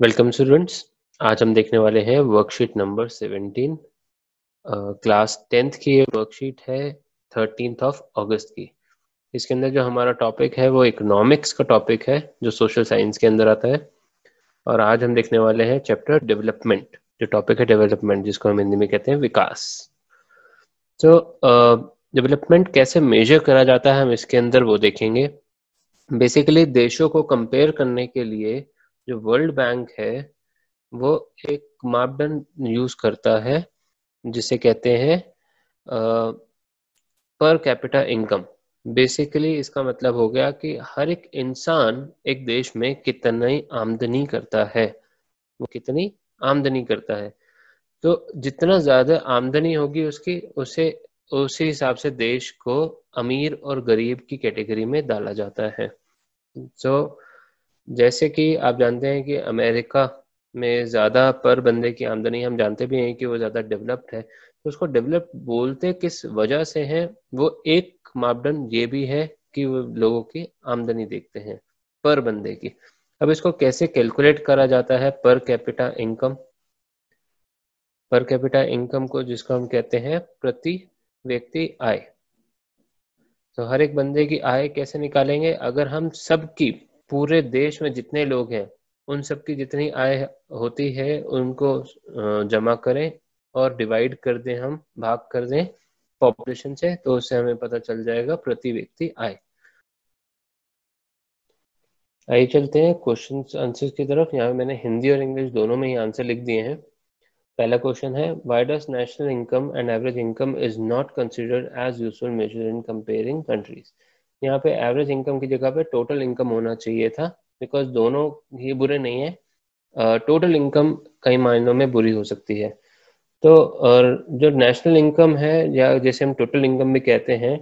Welcome students आज हम देखने वाले हैं वर्कशीट नंबर 17 क्लास टेंथ की वर्कशीट है थर्टीन ऑफ अगस्त की इसके अंदर जो हमारा टॉपिक है वो इकोनॉमिक्स का टॉपिक है जो सोशल साइंस के अंदर आता है और आज हम देखने वाले हैं चैप्टर डेवलपमेंट जो टॉपिक है डेवलपमेंट जिसको हम हिंदी में कहते हैं विकास तो डेवलपमेंट कैसे मेजर करा जाता है हम इसके अंदर वो देखेंगे बेसिकली देशों को कंपेयर करने के लिए जो वर्ल्ड बैंक है वो एक मापदंड यूज करता है जिसे कहते हैं पर कैपिटा इनकम बेसिकली इसका मतलब हो गया कि हर एक इंसान एक देश में कितनी आमदनी करता है वो कितनी आमदनी करता है तो जितना ज्यादा आमदनी होगी उसकी उसे उसी हिसाब से देश को अमीर और गरीब की कैटेगरी में डाला जाता है सो so, जैसे कि आप जानते हैं कि अमेरिका में ज़्यादा पर बंदे की आमदनी हम जानते भी हैं कि वो ज़्यादा डेवलप्ड है तो उसको डेवलप बोलते किस वजह से हैं वो एक मापदंड ये भी है कि वो लोगों की आमदनी देखते हैं पर बंदे की अब इसको कैसे कैलकुलेट करा जाता है per capita income per capita income को जिसको हम कहते हैं प्रति व्यक्ति आय तो हर एक बंदे की आय कैसे निकालेंगे अगर हम सबकी पूरे देश में जितने लोग हैं उन सब की जितनी आय होती है उनको जमा करें और डिवाइड कर दें हम भाग कर दें पॉपुलेशन से तो उससे हमें पता चल जाएगा प्रति व्यक्ति आय आइए चलते हैं क्वेश्चन आंसर की तरफ यहाँ मैंने हिंदी और इंग्लिश दोनों में ही आंसर लिख दिए हैं पहला क्वेश्चन है why does national income and average income is not considered as useful measure in comparing countries यहाँ पे एवरेज इनकम की जगह पे टोटल इनकम होना चाहिए था बिकॉज दोनों ही बुरे नहीं है टोटल इनकम कई मायनों में बुरी हो सकती है तो और जो नेशनल इनकम है या जैसे हम टोटल इनकम भी कहते हैं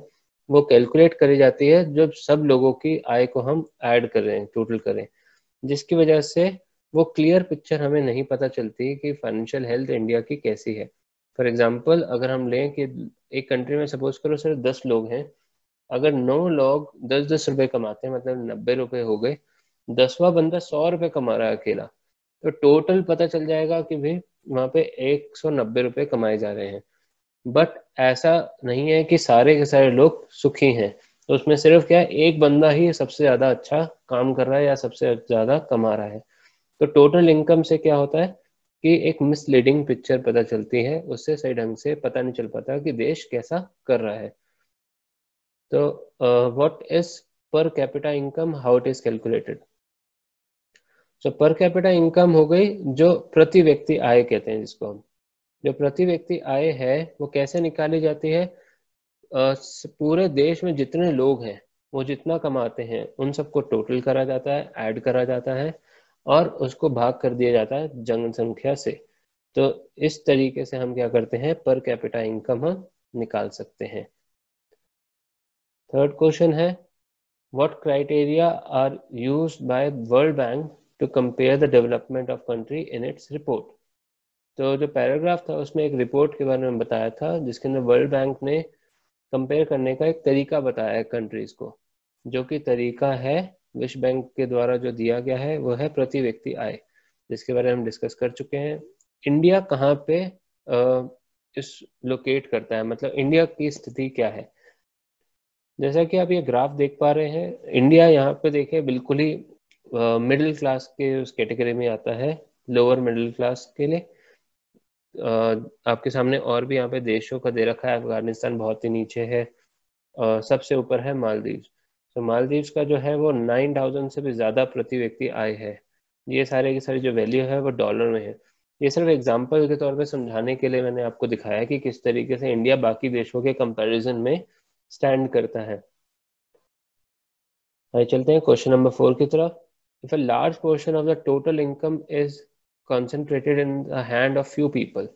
वो कैलकुलेट करी जाती है जब सब लोगों की आय को हम ऐड करें टोटल करें जिसकी वजह से वो क्लियर पिक्चर हमें नहीं पता चलती कि फाइनेंशियल हेल्थ इंडिया की कैसी है फॉर एग्जाम्पल अगर हम लें कि एक कंट्री में सपोज करो सिर्फ दस लोग हैं अगर नौ लोग दस दस रुपए कमाते हैं मतलब नब्बे रुपए हो गए दसवा बंदा सौ रुपए कमा रहा है अकेला तो टोटल पता चल जाएगा कि भाई वहां पे एक सौ नब्बे रुपए कमाए जा रहे हैं बट ऐसा नहीं है कि सारे के सारे लोग सुखी हैं तो उसमें सिर्फ क्या एक बंदा ही सबसे ज्यादा अच्छा काम कर रहा है या सबसे ज्यादा कमा रहा है तो टोटल इनकम से क्या होता है कि एक मिसलीडिंग पिक्चर पता चलती है उससे सही ढंग से पता नहीं चल पाता कि देश कैसा कर रहा है तो what is per capita income how it is calculated so per capita income हो गई जो प्रति व्यक्ति आय कहते हैं जिसको हम जो प्रति व्यक्ति आय है वो कैसे निकाली जाती है uh, पूरे देश में जितने लोग हैं वो जितना कमाते हैं उन सबको टोटल करा जाता है ऐड करा जाता है और उसको भाग कर दिया जाता है जनसंख्या से तो इस तरीके से हम क्या करते हैं पर कैपिटा इनकम हम निकाल सकते हैं थर्ड क्वेश्चन है what criteria are used by World Bank to compare the development of country in its report तो जो पैराग्राफ था उसमें एक रिपोर्ट के बारे में बताया था जिसके अंदर वर्ल्ड बैंक ने कंपेयर करने का एक तरीका बताया है कंट्रीज को जो कि तरीका है विश्व बैंक के द्वारा जो दिया गया है वो है प्रति व्यक्ति आय जिसके बारे में हम डिस्कस कर चुके हैं इंडिया कहाँ पे इस लोकेट करता है मतलब इंडिया की स्थिति क्या है जैसा कि आप ये ग्राफ देख पा रहे हैं इंडिया यहाँ पे देखे बिल्कुल ही मिडिल क्लास के उस कैटेगरी में आता है लोअर मिडिल क्लास के लिए uh, आपके सामने और भी यहाँ पे देशों का दे रखा है अफगानिस्तान बहुत ही नीचे है uh, सबसे ऊपर है मालदीव तो मालदीव का जो है वो नाइन थाउजेंड से भी ज़्यादा प्रति व्यक्ति आय है ये सारे के सारी जो वैल्यू है वो डॉलर में है ये सिर्फ एग्जाम्पल के तौर पर समझाने के लिए मैंने आपको दिखाया कि किस तरीके से इंडिया बाकी देशों के कंपेरिजन में स्टैंड करता है आइए चलते हैं क्वेश्चन नंबर फोर की तरफ if a large portion of the total income is concentrated in the hand of few people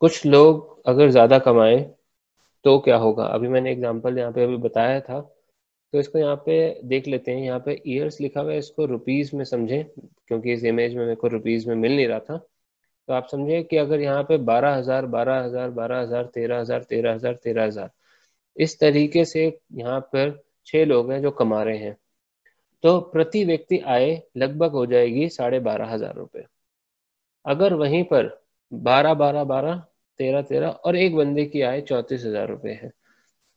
कुछ लोग अगर ज़्यादा कमाएं तो क्या होगा अभी मैंने एग्जांपल यहाँ पे अभी बताया था तो इसको यहाँ पे देख लेते हैं यहाँ पे ईयर्स लिखा हुआ है इसको रुपीज में समझें क्योंकि इस इमेज में मेरे को रुपीज में मिल नहीं रहा था तो आप समझें कि अगर यहाँ पे बारह हजार बारह हजार बारह हजार तेरह हजार तेरह हजार तेरह हजार इस तरीके से यहाँ पर छह लोग हैं जो कमा रहे हैं तो प्रति व्यक्ति आय लगभग हो जाएगी साढ़े बारह हजार रुपये अगर वहीं पर बारह बारह बारह तेरह तेरह और एक बंदे की आय चौंतीस हजार रुपये है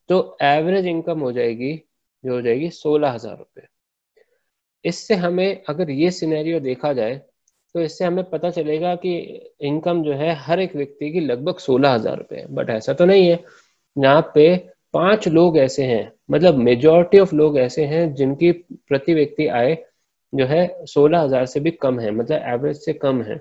तो एवरेज इनकम हो जाएगी जो हो जाएगी सोलह हजार रुपये इससे हमें अगर ये सिनेरियो देखा जाए तो इससे हमें पता चलेगा कि इनकम जो है हर एक व्यक्ति की लगभग सोलह हजार रुपये बट ऐसा तो नहीं है यहाँ पे पांच लोग ऐसे हैं मतलब मेजोरिटी ऑफ लोग ऐसे हैं जिनकी प्रति व्यक्ति आय जो है सोलह हजार से भी कम है मतलब एवरेज से कम है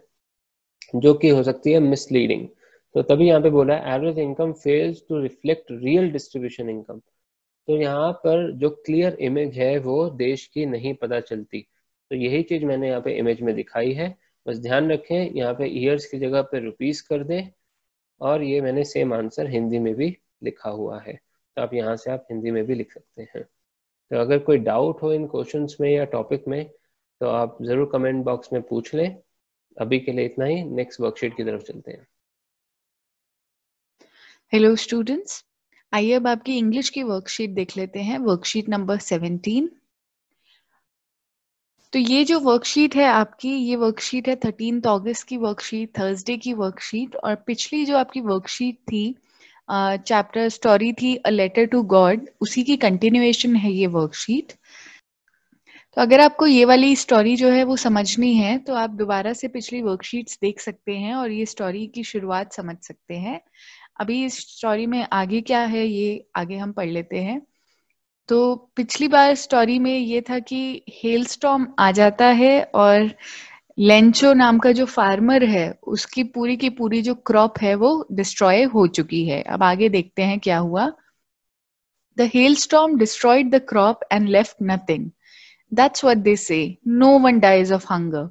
जो कि हो सकती है मिसलीडिंग तो तभी यहाँ पे बोला है average income fails to reflect real distribution income तो यहाँ पर जो क्लियर इमेज है वो देश की नहीं पता चलती तो यही चीज मैंने यहाँ पे इमेज में दिखाई है बस ध्यान रखें यहाँ पे ईयर्स की जगह पे रुपीस कर दें और ये मैंने सेम आंसर हिंदी में भी लिखा हुआ है तो आप यहाँ से आप हिंदी में भी लिख सकते हैं तो अगर कोई डाउट हो इन क्वेश्चन में या टॉपिक में तो आप ज़रूर कमेंट बॉक्स में पूछ लें अभी के लिए इतना ही नेक्स्ट वर्कशीट की तरफ चलते हैं हेलो स्टूडेंट्स आइए अब आपकी इंग्लिश की वर्कशीट देख लेते हैं वर्कशीट नंबर सेवेंटीन तो ये जो वर्कशीट है आपकी ये वर्कशीट है थर्टीन अगस्त की वर्कशीट थर्सडे की वर्कशीट और पिछली जो आपकी वर्कशीट थी चैप्टर स्टोरी थी अ लेटर टू गॉड उसी की कंटिन्यूएशन है ये वर्कशीट तो अगर आपको ये वाली स्टोरी जो है वो समझनी है तो आप दोबारा से पिछली वर्कशीट्स देख सकते हैं और ये स्टोरी की शुरुआत समझ सकते हैं अभी इस स्टोरी में आगे क्या है ये आगे हम पढ़ लेते हैं तो पिछली बार स्टोरी में ये था कि हेल स्टॉम आ जाता है और लेंचो नाम का जो फार्मर है उसकी पूरी की पूरी जो क्रॉप है वो डिस्ट्रॉय हो चुकी है अब आगे देखते हैं क्या हुआ the hailstorm destroyed the crop and left nothing that's what they say no one dies of hunger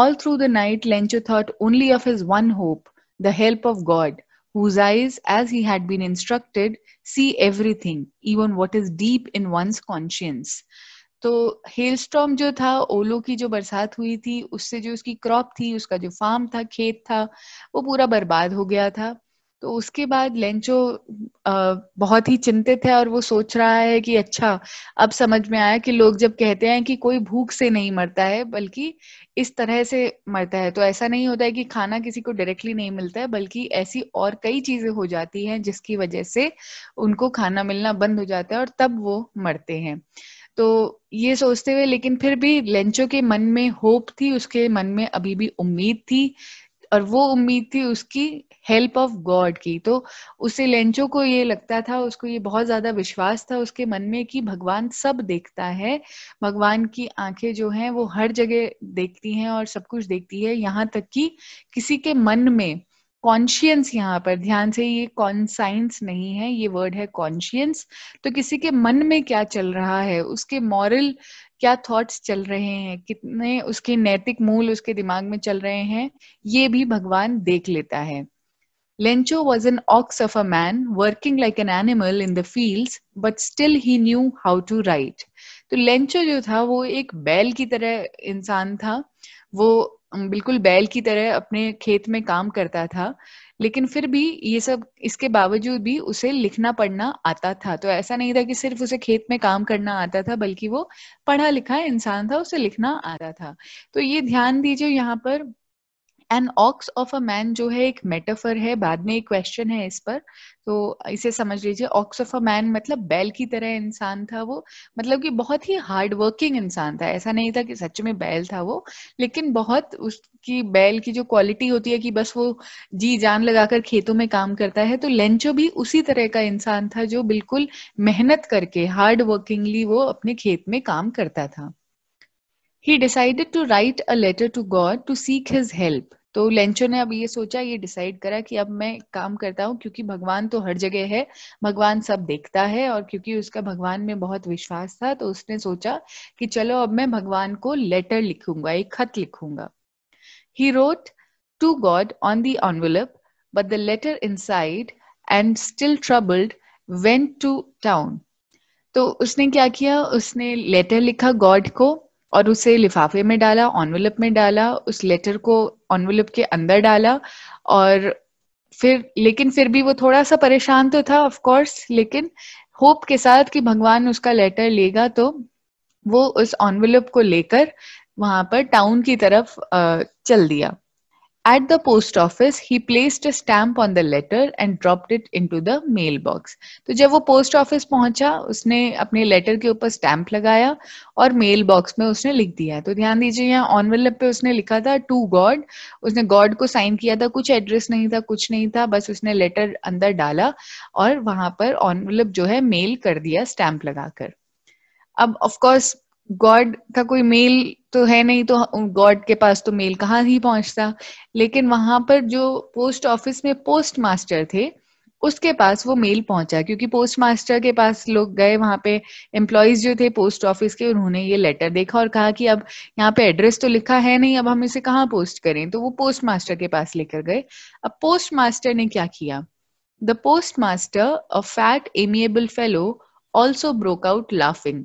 all through the night Lencho thought only of his one hope the help of God whose eyes, as he had been instructed, see everything, even what is deep in one's conscience. तो hailstorm जो था ओलो की जो बरसात हुई थी उससे जो उसकी क्रॉप थी उसका जो फार्म था खेत था वो पूरा बर्बाद हो गया था तो उसके बाद लेंचो बहुत ही चिंतित है और वो सोच रहा है कि अच्छा अब समझ में आया कि लोग जब कहते हैं कि कोई भूख से नहीं मरता है बल्कि इस तरह से मरता है तो ऐसा नहीं होता है कि खाना किसी को डायरेक्टली नहीं मिलता है बल्कि ऐसी और कई चीजें हो जाती हैं जिसकी वजह से उनको खाना मिलना बंद हो जाता है और तब वो मरते हैं तो ये सोचते हुए लेकिन फिर भी लेंचो के मन में होप थी उसके मन में अभी भी उम्मीद थी और वो उम्मीद थी उसकी हेल्प ऑफ गॉड की तो उसे लेंचो को ये लगता था उसको ये बहुत ज्यादा विश्वास था उसके मन में कि भगवान सब देखता है भगवान की आंखें जो हैं वो हर जगह देखती हैं और सब कुछ देखती है यहाँ तक कि किसी के मन में कॉन्शियंस यहाँ पर ध्यान से ये कॉन्साइंस नहीं है ये वर्ड है कॉन्शियंस तो किसी के मन में क्या चल रहा है उसके मॉरल क्या थॉट्स चल रहे हैं कितने उसके नैतिक मूल उसके दिमाग में चल रहे हैं ये भी भगवान देख लेता है Lencho was an ox of a man working like an animal in the field but still he knew how to write तो लेंचो जो था वो एक बैल की तरह इंसान था वो बिल्कुल बैल की तरह अपने खेत में काम करता था लेकिन फिर भी ये सब इसके बावजूद भी उसे लिखना पढ़ना आता था तो ऐसा नहीं था कि सिर्फ उसे खेत में काम करना आता था बल्कि वो पढ़ा लिखा इंसान था उसे लिखना आता था तो ये ध्यान दीजिए यहाँ पर an ox of a man जो है एक मेटाफर है बाद में एक क्वेश्चन है इस पर तो इसे समझ लीजिए ऑक्स ऑफ अ मैन मतलब बैल की तरह इंसान था वो मतलब कि बहुत ही हार्ड वर्किंग इंसान था ऐसा नहीं था कि सच में बैल था वो लेकिन बहुत उसकी बैल की जो क्वालिटी होती है कि बस वो जी जान लगाकर खेतों में काम करता है तो लेंचो भी उसी तरह का इंसान था जो बिल्कुल मेहनत करके हार्ड वर्किंगली वो अपने खेत में काम करता था He decided to write a letter to God to seek his help. तो लेंचो ने अब ये सोचा ये डिसाइड करा कि अब मैं काम करता हूँ क्योंकि भगवान तो हर जगह है भगवान सब देखता है और क्योंकि उसका भगवान में बहुत विश्वास था तो उसने सोचा कि चलो अब मैं भगवान को लेटर लिखूंगा एक खत लिखूंगा he wrote to God on the envelope but the letter inside and still troubled went to town तो उसने क्या किया उसने लेटर लिखा गॉड को और उसे लिफाफे में डाला ऑनवलप में डाला उस लेटर को ऑनवलप के अंदर डाला और फिर लेकिन फिर भी वो थोड़ा सा परेशान तो था ऑफ कोर्स लेकिन होप के साथ कि भगवान उसका लेटर लेगा तो वो उस ऑनवलप को लेकर वहां पर टाउन की तरफ चल दिया At the post office, he placed a stamp on the letter and dropped it into the mailbox. तो जब वो post office पहुंचा उसने अपने letter के ऊपर stamp लगाया और mailbox में उसने लिख दिया तो ध्यान दीजिए यहाँ envelope पे उसने लिखा था to God उसने God को sign किया था कुछ address नहीं था कुछ नहीं था बस उसने letter अंदर डाला और वहां पर envelope जो है mail कर दिया stamp लगाकर अब ऑफ कोर्स गॉड का कोई मेल तो है नहीं तो गॉड के पास तो मेल कहाँ ही पहुंचता लेकिन वहां पर जो पोस्ट ऑफिस में पोस्ट मास्टर थे उसके पास वो मेल पहुंचा क्योंकि पोस्ट मास्टर के पास लोग गए वहां पे एम्प्लॉयज जो थे पोस्ट ऑफिस के उन्होंने ये लेटर देखा और कहा कि अब यहाँ पे एड्रेस तो लिखा है नहीं अब हम इसे कहाँ पोस्ट करें तो वो पोस्ट मास्टर के पास लेकर गए अब पोस्ट मास्टर ने क्या किया the post master a fat amiable fellow also broke out laughing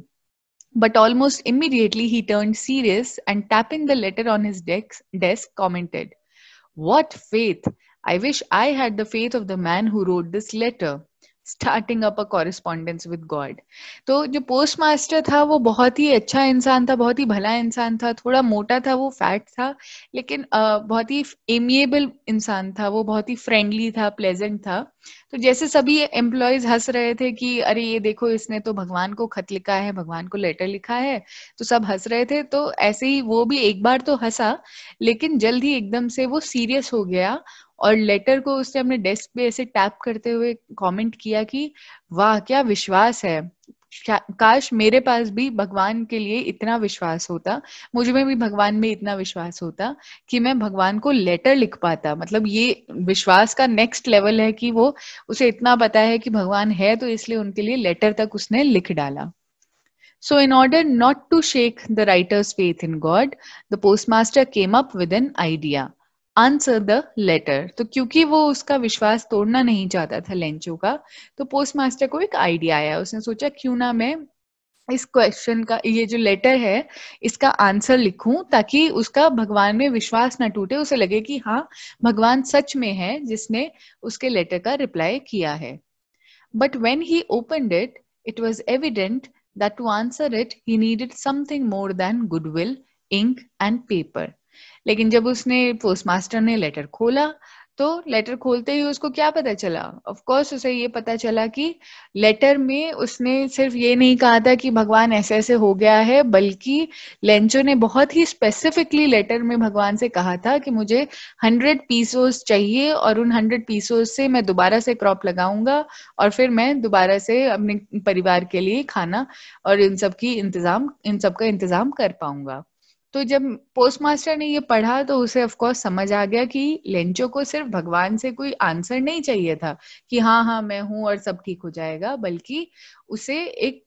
But almost immediately he turned serious and tapping the letter on his desk, commented, What faith! I wish I had the faith of the man who wrote this letter. Starting up a correspondence with God तो जो post master था वो बहुत ही अच्छा इंसान था बहुत ही भला इंसान था थोड़ा मोटा था वो फैट था लेकिन बहुत ही एमिएबल इंसान था वो बहुत ही फ्रेंडली था प्लेजेंट था तो जैसे सभी एम्प्लॉयज हंस रहे थे कि अरे ये देखो इसने तो भगवान को खत लिखा है भगवान को लेटर लिखा है तो सब हंस रहे थे तो ऐसे ही वो भी एक बार तो हंसा लेकिन जल्द ही एकदम से वो सीरियस हो गया और लेटर को उसने अपने डेस्क पे ऐसे टैप करते हुए कमेंट किया कि वाह क्या विश्वास है काश मेरे पास भी भगवान के लिए इतना विश्वास होता मुझ में भी भगवान में इतना विश्वास होता कि मैं भगवान को लेटर लिख पाता मतलब ये विश्वास का नेक्स्ट लेवल है कि वो उसे इतना पता है कि भगवान है तो इसलिए उनके लिए लेटर तक उसने लिख डाला so in order not to shake the writer's faith in God the post master came up with an idea answer the letter तो क्योंकि वो उसका विश्वास तोड़ना नहीं चाहता था लेंचो का तो पोस्ट मास्टर को एक आइडिया आया उसने सोचा क्यों ना मैं इस क्वेश्चन का ये जो लेटर है इसका आंसर लिखूं ताकि उसका भगवान में विश्वास ना टूटे उसे लगे कि हाँ भगवान सच में है जिसने उसके लेटर का रिप्लाई किया है but when he open it it was evident that to answer it he needed something more than goodwill ink and paper लेकिन जब उसने पोस्टमास्टर ने लेटर खोला तो लेटर खोलते ही उसको क्या पता चला ऑफ कोर्स उसे ये पता चला कि लेटर में उसने सिर्फ ये नहीं कहा था कि भगवान ऐसे ऐसे हो गया है बल्कि लेंचो ने बहुत ही स्पेसिफिकली लेटर में भगवान से कहा था कि मुझे हंड्रेड पीसोस चाहिए और उन हंड्रेड पीसोस से मैं दोबारा से क्रॉप लगाऊंगा और फिर मैं दोबारा से अपने परिवार के लिए खाना और इन सब की इंतजाम इन सब का इंतजाम कर पाऊंगा तो जब पोस्टमास्टर ने ये पढ़ा तो उसे ऑफकोर्स समझ आ गया कि लेंचो को सिर्फ भगवान से कोई आंसर नहीं चाहिए था कि हाँ हाँ मैं हूं और सब ठीक हो जाएगा बल्कि उसे एक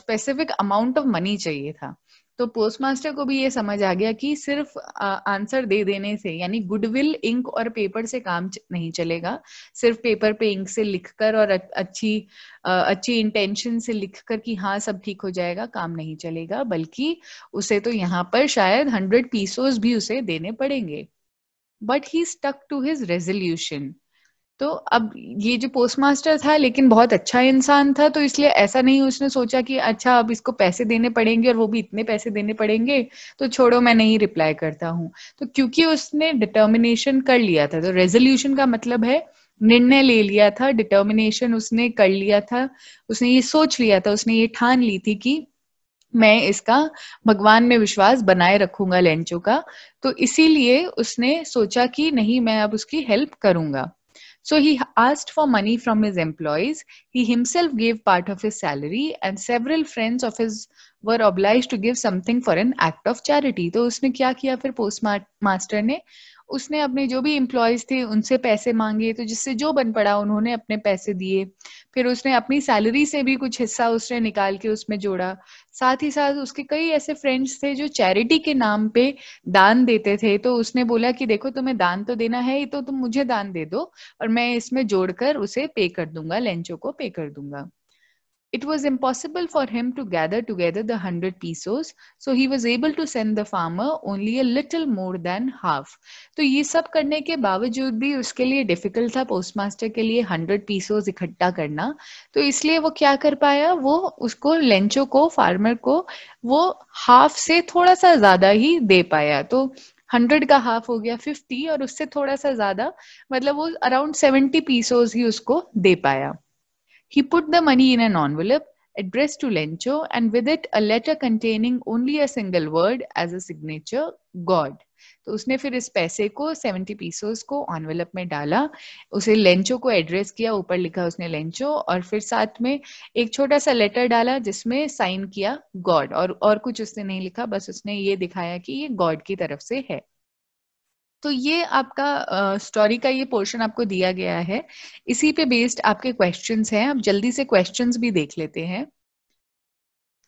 स्पेसिफिक अमाउंट ऑफ मनी चाहिए था तो पोस्टमास्टर को भी ये समझ आ गया कि सिर्फ आंसर दे देने से यानी गुडविल इंक और पेपर से काम नहीं चलेगा सिर्फ पेपर पे इंक से लिखकर और अच्छी अच्छी इंटेंशन से लिखकर कि हाँ सब ठीक हो जाएगा काम नहीं चलेगा बल्कि उसे तो यहाँ पर शायद हंड्रेड पीसोज भी उसे देने पड़ेंगे but he stuck to his resolution तो अब ये जो पोस्ट मास्टर था लेकिन बहुत अच्छा इंसान था तो इसलिए ऐसा नहीं उसने सोचा कि अच्छा अब इसको पैसे देने पड़ेंगे और वो भी इतने पैसे देने पड़ेंगे तो छोड़ो मैं नहीं रिप्लाई करता हूँ तो क्योंकि उसने डिटर्मिनेशन कर लिया था तो रेजोल्यूशन का मतलब है निर्णय ले लिया था डिटर्मिनेशन उसने कर लिया था उसने ये सोच लिया था उसने ये ठान ली थी कि मैं इसका भगवान में विश्वास बनाए रखूंगा लेंचो का तो इसीलिए उसने सोचा कि नहीं मैं अब उसकी हेल्प करूंगा So he asked for money from his employees. He himself gave part of his salary, and several friends of his were obliged to give something for an act of charity. So, what did the postmaster do? उसने अपने जो भी employees थे उनसे पैसे मांगे तो जिससे जो बन पड़ा उन्होंने अपने पैसे दिए फिर उसने अपनी सैलरी से भी कुछ हिस्सा उसने निकाल के उसमें जोड़ा साथ ही साथ उसके कई ऐसे फ्रेंड्स थे जो चैरिटी के नाम पे दान देते थे तो उसने बोला कि देखो तुम्हें दान तो देना है तो तुम मुझे दान दे दो और मैं इसमें जोड़कर उसे पे कर दूंगा लेंचो को पे कर दूंगा It was impossible for him to gather together the hundred pesos, so he was able to send the farmer only a little more than half. तो ये सब करने के बावजूद भी उसके लिए डिफिकल्ट था पोस्टमास्टर के लिए हंड्रेड पीसोस इकट्ठा करना तो इसलिए वो क्या कर पाया वो उसको लेंचो को फार्मर को वो हाफ से थोड़ा सा ज्यादा ही दे पाया तो हंड्रेड का हाफ हो गया फिफ्टी और उससे थोड़ा सा ज्यादा मतलब वो अराउंड सेवेंटी पीसोज ही उसको दे पाया He put the money in an envelope addressed to Lencho and with it a letter containing only a single word as a signature God. तो उसने फिर इस पैसे को 70 पीसोस को ऑनवेलप में डाला उसे लेंचो को एड्रेस किया ऊपर लिखा उसने लेंचो और फिर साथ में एक छोटा सा लेटर डाला जिसमें साइन किया गॉड और और कुछ उसने नहीं लिखा बस उसने ये दिखाया कि ये गॉड की तरफ से है तो ये आपका स्टोरी uh, का ये पोर्शन आपको दिया गया है इसी पे बेस्ड आपके क्वेश्चंस हैं आप जल्दी से क्वेश्चंस भी देख लेते हैं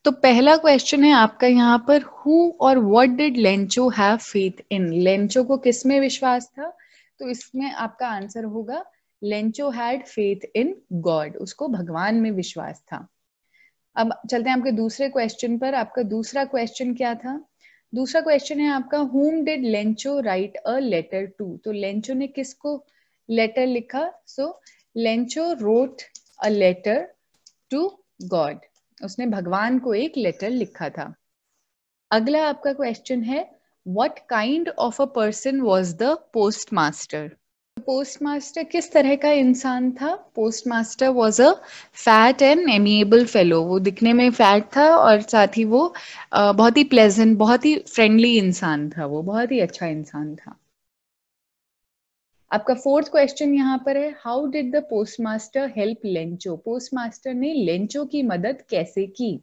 तो पहला क्वेश्चन है आपका यहाँ पर हु और what did Lencho have faith in Lencho को किस में विश्वास था तो इसमें आपका आंसर होगा Lencho had faith in God उसको भगवान में विश्वास था अब चलते हैं आपके दूसरे क्वेश्चन पर आपका दूसरा क्वेश्चन क्या था दूसरा क्वेश्चन है आपका whom did Lencho write a letter to तो लेंचो ने किसको लेटर लिखा so Lencho wrote a letter to God उसने भगवान को एक लेटर लिखा था अगला आपका क्वेश्चन है what kind of a person was the post postmaster postmaster किस तरह का इंसान था postmaster was a fat and amiable fellow वो दिखने में फैट था और साथ ही वो बहुत ही प्लेजेंट बहुत ही फ्रेंडली इंसान था वो बहुत ही अच्छा इंसान था आपका फोर्थ क्वेश्चन यहाँ पर है how did the post postmaster help Lencho postmaster ने लेंचो की मदद कैसे की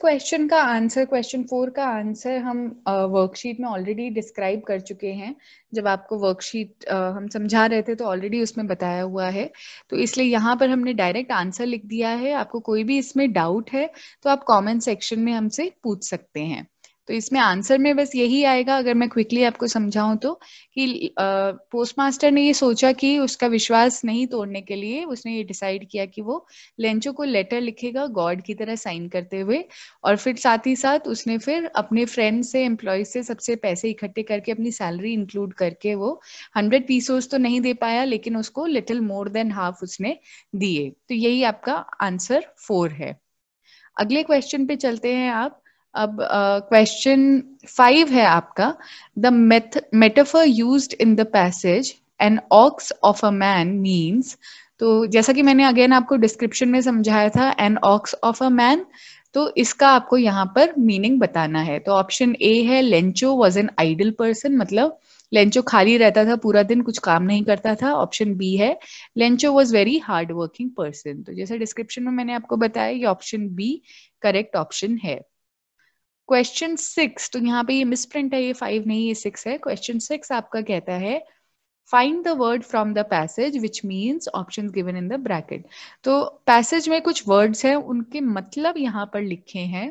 क्वेश्चन का आंसर क्वेश्चन फोर का आंसर हम वर्कशीट uh, में ऑलरेडी डिस्क्राइब कर चुके हैं जब आपको वर्कशीट uh, हम समझा रहे थे तो ऑलरेडी उसमें बताया हुआ है तो इसलिए यहाँ पर हमने डायरेक्ट आंसर लिख दिया है आपको कोई भी इसमें डाउट है तो आप कमेंट सेक्शन में हमसे पूछ सकते हैं तो इसमें आंसर में बस यही आएगा अगर मैं क्विकली आपको समझाऊं तो कि पोस्टमास्टर ने ये सोचा कि उसका विश्वास नहीं तोड़ने के लिए उसने ये डिसाइड किया कि वो लेंचो को लेटर लिखेगा गॉड की तरह साइन करते हुए और फिर साथ ही साथ उसने फिर अपने फ्रेंड से एम्प्लॉय से सबसे पैसे इकट्ठे करके अपनी सैलरी इंक्लूड करके वो हंड्रेड पीसोस तो नहीं दे पाया लेकिन उसको लिटिल मोर देन हाफ उसने दिए तो यही आपका आंसर फोर है अगले क्वेश्चन पे चलते हैं आप अब क्वेश्चन फाइव है आपका the meth metaphor used in the passage an ox of a man means तो जैसा कि मैंने अगेन आपको डिस्क्रिप्शन में समझाया था an ox of a man तो इसका आपको यहाँ पर मीनिंग बताना है तो ऑप्शन ए है Lencho was an idle person मतलब लेंचो खाली रहता था पूरा दिन कुछ काम नहीं करता था ऑप्शन बी है Lencho was very hard working person तो जैसे डिस्क्रिप्शन में मैंने आपको बताया ये ऑप्शन बी करेक्ट ऑप्शन है क्वेश्चन सिक्स तो यहाँ पे ये मिस प्रिंट है ये फाइव नहीं ये सिक्स है क्वेश्चन सिक्स आपका कहता है find the word from the passage which means option given in the bracket तो पैसेज में कुछ वर्ड्स हैं उनके मतलब यहाँ पर लिखे हैं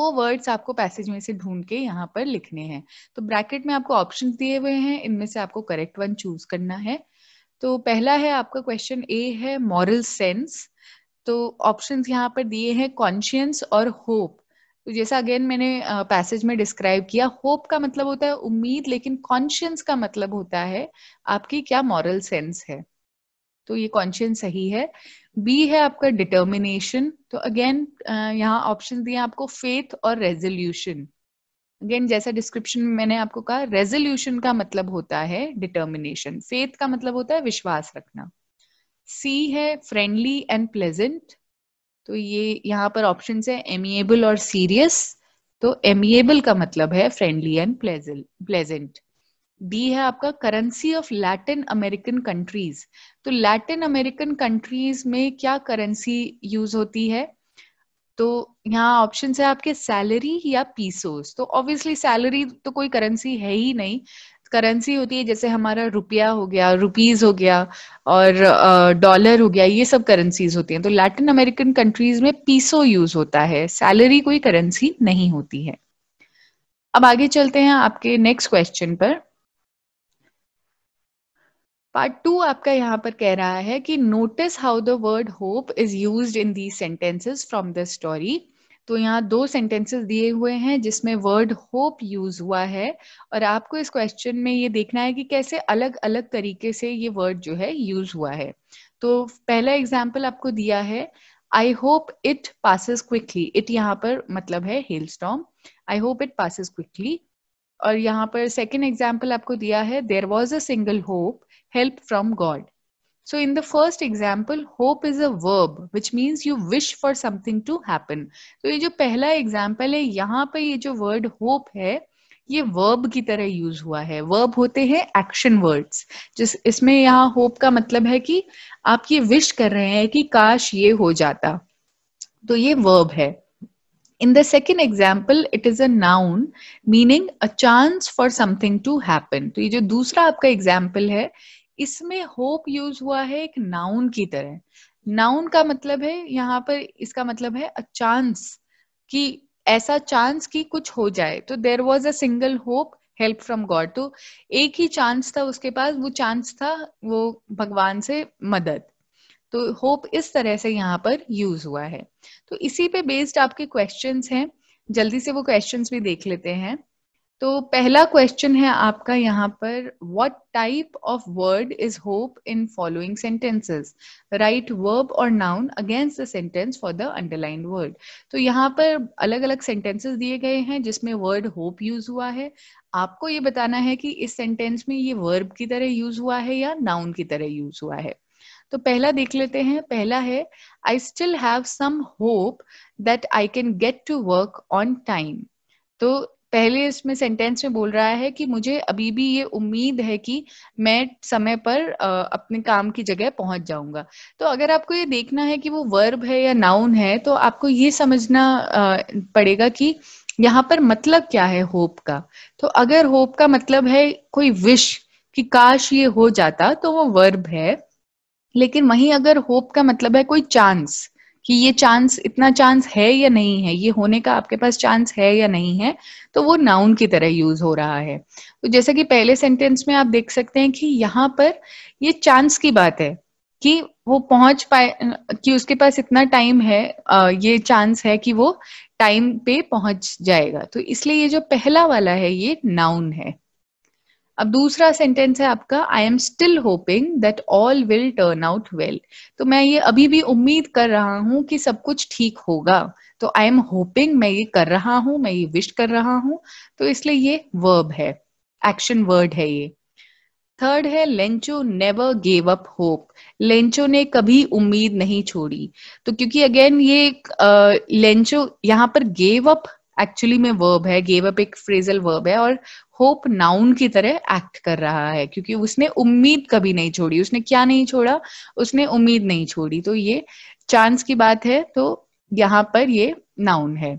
वो वर्ड्स आपको पैसेज में से ढूंढ के यहाँ पर लिखने हैं तो ब्रैकेट में आपको ऑप्शन दिए हुए हैं इनमें से आपको करेक्ट वन चूज करना है तो पहला है आपका क्वेश्चन ए है मॉरल सेंस तो ऑप्शंस यहाँ पर दिए हैं कॉन्शियंस और होप तो जैसा अगेन मैंने पैसेज में डिस्क्राइब किया होप का मतलब होता है उम्मीद लेकिन कॉन्शियंस का मतलब होता है आपकी क्या मॉरल सेंस है तो ये कॉन्शियंस सही है बी है आपका डिटर्मिनेशन तो अगेन यहाँ ऑप्शन दिए आपको फेथ और रेजोल्यूशन अगेन जैसा डिस्क्रिप्शन में मैंने आपको कहा रेजोल्यूशन का मतलब होता है डिटर्मिनेशन फेथ का मतलब होता है विश्वास रखना सी है फ्रेंडली एंड प्लेजेंट तो ये यहाँ पर ऑप्शन है एमिएबल और सीरियस तो एमिएबल का मतलब है फ्रेंडली एंड प्लेजेंट बी है आपका currency of Latin American countries तो लैटिन अमेरिकन कंट्रीज में क्या करेंसी यूज होती है तो यहाँ ऑप्शन है आपके सैलरी या पीसोस तो ऑब्वियसली सैलरी तो कोई करेंसी है ही नहीं करेंसी होती है जैसे हमारा रुपया हो गया रुपीज हो गया और डॉलर हो गया ये सब करेंसीज होती हैं तो लैटिन अमेरिकन कंट्रीज में पीसो यूज होता है सैलरी कोई करेंसी नहीं होती है अब आगे चलते हैं आपके नेक्स्ट क्वेश्चन पर पार्ट टू आपका यहाँ पर कह रहा है कि notice how the word hope is used in these sentences from the story तो यहाँ दो सेंटेंसेस दिए हुए हैं जिसमें वर्ड होप यूज हुआ है और आपको इस क्वेश्चन में ये देखना है कि कैसे अलग अलग तरीके से ये वर्ड जो है यूज हुआ है तो पहला एग्जाम्पल आपको दिया है I hope it passes quickly it यहाँ पर मतलब है hailstorm I hope it passes quickly और यहाँ पर सेकेंड एग्जाम्पल आपको दिया है there was a single hope help from God so in the first example hope is a verb which means you wish for something to happen so ye jo pehla example hai yahan pe ye jo word hope hai ये verb की तरह use हुआ है verb होते हैं action words जिस इसमें यहाँ होप का मतलब है कि आप ये विश कर रहे हैं कि काश ये हो जाता तो ये वर्ब है in the second example it is a noun meaning a chance for something to happen तो ये जो दूसरा आपका एग्जाम्पल है इसमें होप यूज हुआ है एक नाउन की तरह नाउन का मतलब है यहाँ पर इसका मतलब है अ चांस कि ऐसा चांस कि कुछ हो जाए तो there was a single hope help from God तो एक ही चांस था उसके पास वो चांस था वो भगवान से मदद तो होप इस तरह से यहाँ पर यूज हुआ है तो इसी पे बेस्ड आपके क्वेश्चंस हैं जल्दी से वो क्वेश्चंस भी देख लेते हैं तो पहला क्वेश्चन है आपका यहाँ पर what type of word is hope in following sentences write verb और noun against the sentence for the underline word तो यहाँ पर अलग अलग सेंटेंसेस दिए गए हैं जिसमें वर्ड होप यूज हुआ है आपको ये बताना है कि इस सेंटेंस में ये वर्ब की तरह यूज हुआ है या नाउन की तरह यूज हुआ है तो पहला देख लेते हैं पहला है I still have some hope that I can get to work on time तो पहले इसमें सेंटेंस में बोल रहा है कि मुझे अभी भी ये उम्मीद है कि मैं समय पर अपने काम की जगह पहुंच जाऊंगा तो अगर आपको ये देखना है कि वो वर्ब है या नाउन है तो आपको ये समझना पड़ेगा कि यहाँ पर मतलब क्या है होप का तो अगर होप का मतलब है कोई विश कि काश ये हो जाता तो वो वर्ब है लेकिन वहीं अगर होप का मतलब है कोई चांस कि ये चांस इतना चांस है या नहीं है ये होने का आपके पास चांस है या नहीं है तो वो नाउन की तरह यूज हो रहा है तो जैसे कि पहले सेंटेंस में आप देख सकते हैं कि यहाँ पर ये चांस की बात है कि वो पहुंच पाए कि उसके पास इतना टाइम है ये चांस है कि वो टाइम पे पहुंच जाएगा तो इसलिए ये जो पहला वाला है ये नाउन है अब दूसरा सेंटेंस है आपका I am still hoping that all will turn out well तो मैं ये अभी भी उम्मीद कर रहा हूं कि सब कुछ ठीक होगा तो आई एम होपिंग मैं ये कर रहा हूँ मैं ये विश कर रहा हूं तो इसलिए ये वर्ब है एक्शन वर्ड है ये थर्ड है Lencho never gave up hope Lencho ने कभी उम्मीद नहीं छोड़ी तो क्योंकि अगेन ये लेंचो यहाँ पर गेव अप एक्चुअली में वर्ब है गेव अप एक फ्रेजल वर्ब है और होप नाउन की तरह एक्ट कर रहा है क्योंकि उसने उम्मीद कभी नहीं छोड़ी उसने क्या नहीं छोड़ा उसने उम्मीद नहीं छोड़ी तो ये चांस की बात है तो यहाँ पर ये नाउन है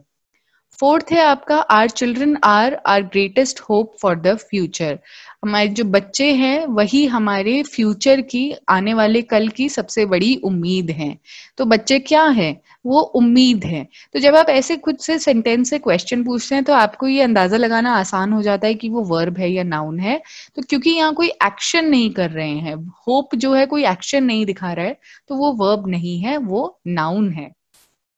फोर्थ है आपका our children are our greatest hope for the future हमारे जो बच्चे हैं वही हमारे फ्यूचर की आने वाले कल की सबसे बड़ी उम्मीद है तो बच्चे क्या है वो उम्मीद है तो जब आप ऐसे खुद से सेंटेंस से क्वेश्चन पूछते हैं तो आपको ये अंदाजा लगाना आसान हो जाता है कि वो वर्ब है या नाउन है तो क्योंकि यहाँ कोई एक्शन नहीं कर रहे हैं होप जो है कोई एक्शन नहीं दिखा रहा है तो वो वर्ब नहीं है वो नाउन है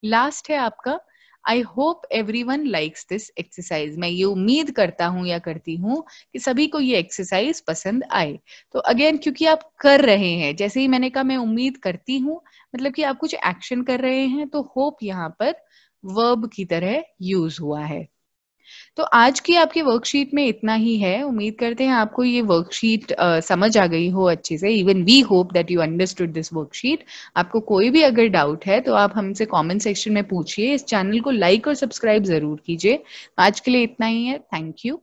लास्ट है आपका I hope everyone likes this exercise मैं ये उम्मीद करता हूँ या करती हूँ कि सभी को ये एक्सरसाइज पसंद आए तो अगेन क्योंकि आप कर रहे हैं जैसे ही मैंने कहा मैं उम्मीद करती हूँ मतलब कि आप कुछ एक्शन कर रहे हैं तो होप यहाँ पर वर्ब की तरह यूज हुआ है तो आज की आपकी वर्कशीट में इतना ही है उम्मीद करते हैं आपको ये वर्कशीट समझ आ गई हो अच्छे से even we hope that you understood this worksheet आपको कोई भी अगर डाउट है तो आप हमसे कमेंट सेक्शन में पूछिए इस चैनल को लाइक और सब्सक्राइब जरूर कीजिए आज के लिए इतना ही है थैंक यू